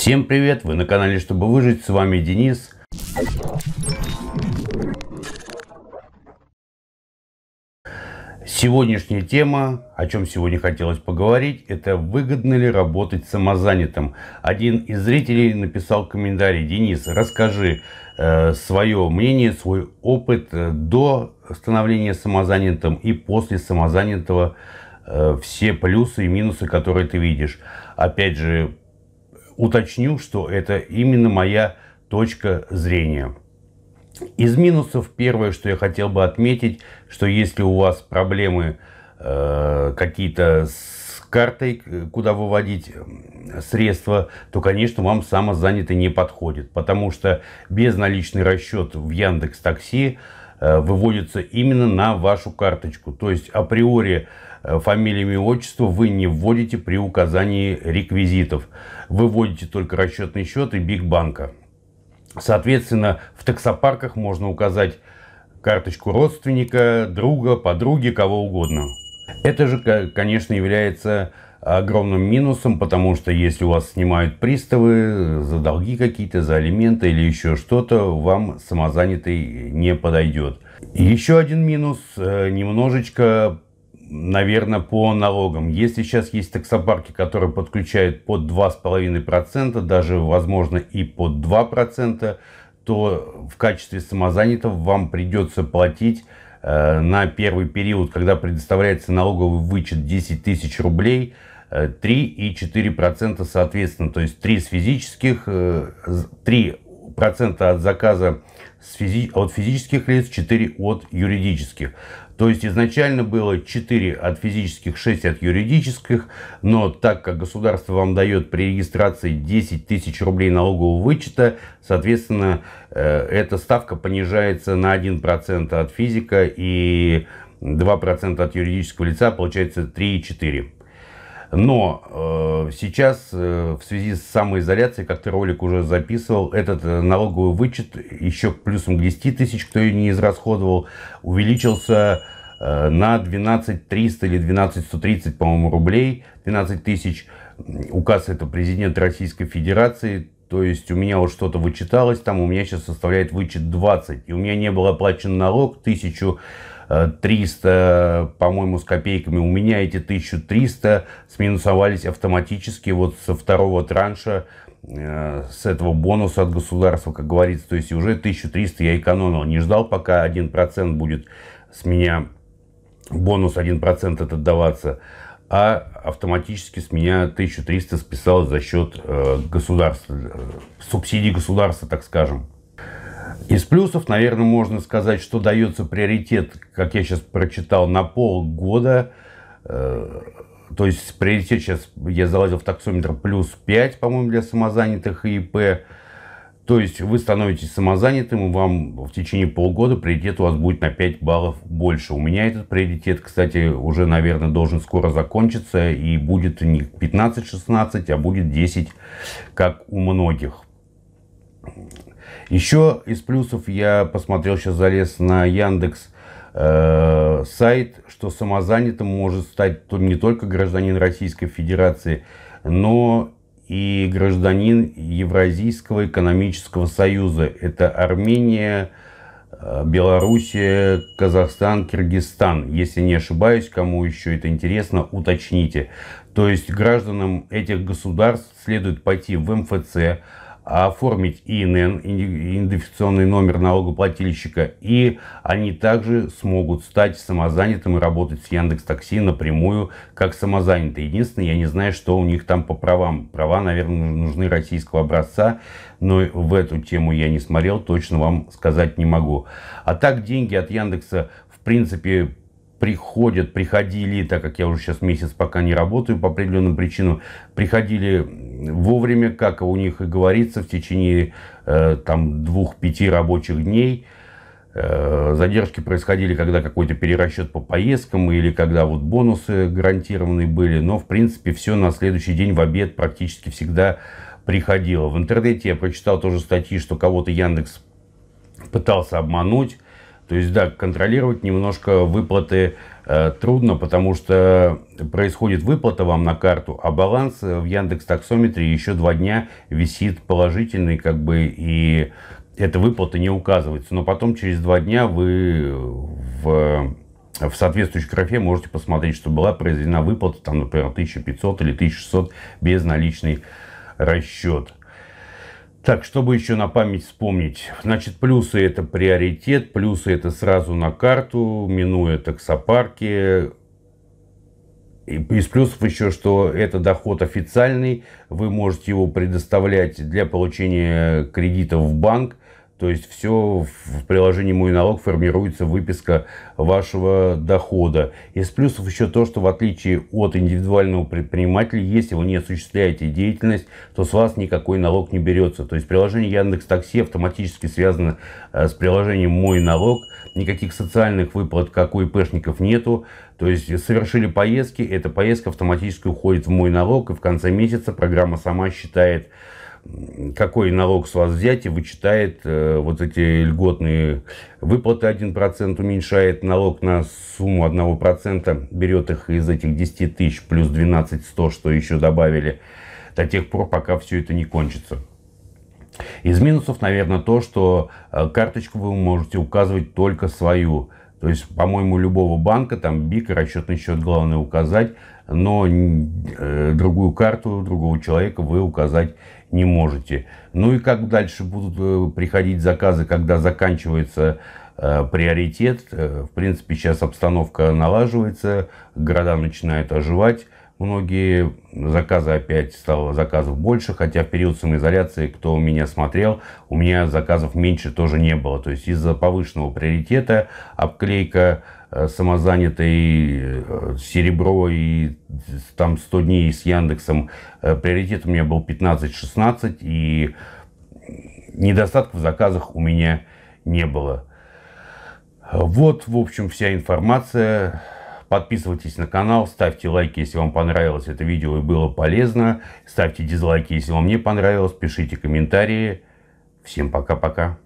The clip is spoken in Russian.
Всем привет, вы на канале Чтобы Выжить, с вами Денис. Сегодняшняя тема, о чем сегодня хотелось поговорить, это выгодно ли работать самозанятым. Один из зрителей написал комментарий, Денис, расскажи э, свое мнение, свой опыт э, до становления самозанятым и после самозанятого, э, все плюсы и минусы, которые ты видишь. Опять же, уточню, что это именно моя точка зрения. Из минусов первое, что я хотел бы отметить, что если у вас проблемы э, какие-то с картой, э, куда выводить средства, то, конечно, вам самозанятый не подходит, потому что безналичный расчет в Яндекс Такси э, выводится именно на вашу карточку. То есть априори э, Э, фамилия, и отчество вы не вводите при указании реквизитов. Вы вводите только расчетный счет и бигбанка. Соответственно, в таксопарках можно указать карточку родственника, друга, подруги, кого угодно. Это же, конечно, является огромным минусом, потому что если у вас снимают приставы э, за долги какие-то, за алименты или еще что-то, вам самозанятый не подойдет. Еще один минус, э, немножечко наверное, по налогам. Если сейчас есть таксопарки, которые подключают под 2,5%, даже, возможно, и под 2%, то в качестве самозанятого вам придется платить э, на первый период, когда предоставляется налоговый вычет 10 тысяч рублей, 3 э, и 4 процента соответственно, то есть 3 с физических, 3 э, процента от заказа с физи от физических лиц, 4 от юридических. То есть изначально было 4 от физических, 6 от юридических, но так как государство вам дает при регистрации 10 тысяч рублей налогового вычета, соответственно, э, эта ставка понижается на 1% от физика и 2% от юридического лица, получается 3,4%. Но э, сейчас э, в связи с самоизоляцией, как ты ролик уже записывал, этот э, налоговый вычет еще плюсом к 10 тысяч, кто ее не израсходовал, увеличился на 12 300 или 12 130, по-моему, рублей, 12 тысяч. Указ это президент Российской Федерации, то есть у меня вот что-то вычиталось, там у меня сейчас составляет вычет 20. И у меня не был оплачен налог 1300, э, по-моему, с копейками. У меня эти 1300 сминусовались автоматически вот со второго транша э, с этого бонуса от государства, как говорится. То есть уже 1300 я экономил, не ждал, пока 1% будет с меня бонус 1% этот даваться, а автоматически с меня 1300 списал за счет э, государства, э, субсидий государства, так скажем. Из плюсов, наверное, можно сказать, что дается приоритет, как я сейчас прочитал, на полгода. Э, то есть приоритет сейчас я залазил в таксометр плюс 5, по-моему, для самозанятых и ИП. То есть вы становитесь самозанятым, вам в течение полгода приоритет у вас будет на 5 баллов больше. У меня этот приоритет, кстати, уже, наверное, должен скоро закончиться, и будет не 15-16, а будет 10, как у многих. Еще из плюсов я посмотрел, сейчас залез на Яндекс э, сайт, что самозанятым может стать не только гражданин Российской Федерации, но и гражданин Евразийского экономического союза. Это Армения, э, Белоруссия, Казахстан, Киргизстан. Если не ошибаюсь, кому еще это интересно, уточните. То есть гражданам этих государств следует пойти в МФЦ, оформить и идентификационный номер налогоплательщика, и они также смогут стать самозанятым и работать с Яндекс Такси напрямую как самозанятые. Единственное, я не знаю, что у них там по правам. Права, наверное, нужны российского образца, но в эту тему я не смотрел, точно вам сказать не могу. А так деньги от Яндекса в принципе приходят, приходили, так как я уже сейчас месяц пока не работаю по определенным причинам, приходили вовремя, как у них и говорится, в течение э, там двух-пяти рабочих дней. Э, задержки происходили, когда какой-то перерасчет по поездкам или когда вот бонусы гарантированные были, но в принципе все на следующий день в обед практически всегда приходило. В интернете я прочитал тоже статьи, что кого-то Яндекс пытался обмануть, то есть, да, контролировать немножко выплаты э, трудно, потому что происходит выплата вам на карту, а баланс э, в Яндекс Таксометре еще два дня висит положительный, как бы, и эта выплата не указывается. Но потом через два дня вы в, в соответствующей графе можете посмотреть, что была произведена выплата, там, например, 1500 или 1600 без наличный расчет. Так, чтобы еще на память вспомнить. Значит, плюсы это приоритет, плюсы это сразу на карту, минуя таксопарки. И из плюсов еще, что это доход официальный, вы можете его предоставлять для получения кредитов в банк то есть все в приложении «Мой налог» формируется выписка вашего дохода. Из плюсов еще то, что в отличие от индивидуального предпринимателя, если вы не осуществляете деятельность, то с вас никакой налог не берется. То есть приложение Яндекс Такси автоматически связано э, с приложением «Мой налог». Никаких социальных выплат, как у ИПшников, нету. То есть совершили поездки, эта поездка автоматически уходит в «Мой налог», и в конце месяца программа сама считает какой налог с вас взять и вычитает э, вот эти льготные выплаты 1%, уменьшает налог на сумму 1%, берет их из этих 10 тысяч плюс 12 100, что еще добавили, до тех пор, пока все это не кончится. Из минусов, наверное, то, что э, карточку вы можете указывать только свою. То есть, по-моему, любого банка, там БИК, расчетный счет главное указать, но э, другую карту другого человека вы указать не можете. Ну и как дальше будут э, приходить заказы, когда заканчивается э, приоритет. Э, в принципе, сейчас обстановка налаживается, города начинают оживать, Многие заказы опять стало заказов больше, хотя в период самоизоляции, кто меня смотрел, у меня заказов меньше тоже не было. То есть из-за повышенного приоритета обклейка э, самозанятой, э, серебро и э, там 100 дней с Яндексом. Приоритет у меня был 15-16 и недостатков в заказах у меня не было. Вот, в общем, вся информация. Подписывайтесь на канал, ставьте лайки, если вам понравилось это видео и было полезно. Ставьте дизлайки, если вам не понравилось. Пишите комментарии. Всем пока-пока.